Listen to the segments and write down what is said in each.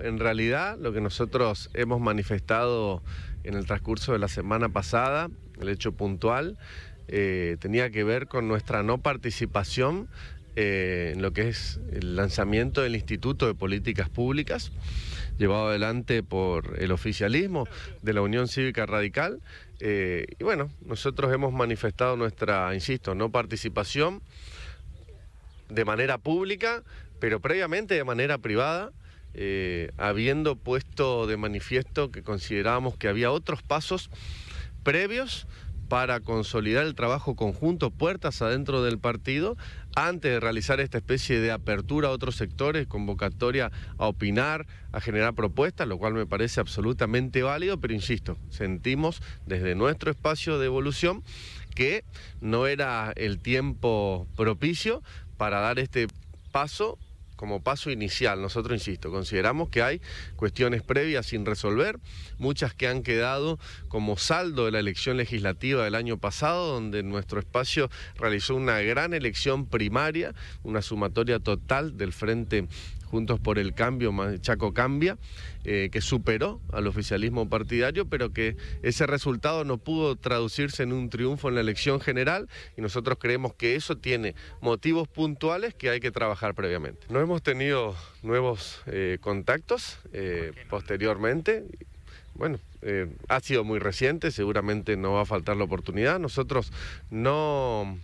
En realidad, lo que nosotros hemos manifestado en el transcurso de la semana pasada, el hecho puntual, eh, tenía que ver con nuestra no participación eh, en lo que es el lanzamiento del Instituto de Políticas Públicas, llevado adelante por el oficialismo de la Unión Cívica Radical. Eh, y bueno, nosotros hemos manifestado nuestra, insisto, no participación de manera pública, pero previamente de manera privada. Eh, habiendo puesto de manifiesto que considerábamos que había otros pasos previos para consolidar el trabajo conjunto puertas adentro del partido antes de realizar esta especie de apertura a otros sectores, convocatoria a opinar, a generar propuestas, lo cual me parece absolutamente válido, pero insisto, sentimos desde nuestro espacio de evolución que no era el tiempo propicio para dar este paso como paso inicial. Nosotros, insisto, consideramos que hay cuestiones previas sin resolver, muchas que han quedado como saldo de la elección legislativa del año pasado, donde nuestro espacio realizó una gran elección primaria, una sumatoria total del Frente puntos por el Cambio, Chaco Cambia, eh, que superó al oficialismo partidario, pero que ese resultado no pudo traducirse en un triunfo en la elección general y nosotros creemos que eso tiene motivos puntuales que hay que trabajar previamente. No hemos tenido nuevos eh, contactos eh, posteriormente bueno, ha sido muy reciente, seguramente no va a faltar la oportunidad. Nosotros no,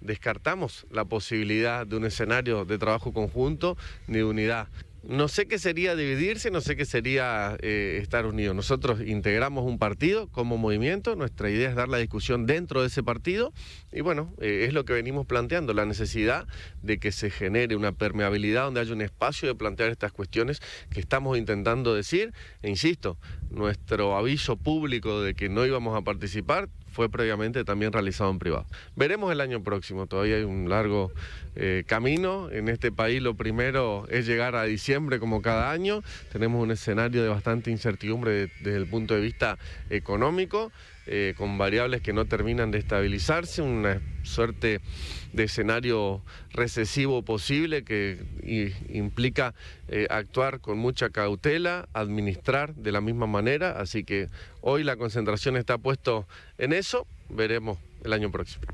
descartamos la posibilidad de un escenario de trabajo conjunto ni de unidad. No sé qué sería dividirse, no sé qué sería eh, estar unidos. Nosotros integramos un partido como movimiento, nuestra idea es dar la discusión dentro de ese partido y bueno, eh, es lo que venimos planteando, la necesidad de que se genere una permeabilidad donde haya un espacio de plantear estas cuestiones que estamos intentando decir. E insisto, nuestro aviso público de que no íbamos a participar fue previamente también realizado en privado. Veremos el año próximo, todavía hay un largo eh, camino. En este país lo primero es llegar a diciembre como cada año. Tenemos un escenario de bastante incertidumbre desde el punto de vista económico. Eh, con variables que no terminan de estabilizarse, una suerte de escenario recesivo posible que implica eh, actuar con mucha cautela, administrar de la misma manera, así que hoy la concentración está puesto en eso, veremos el año próximo.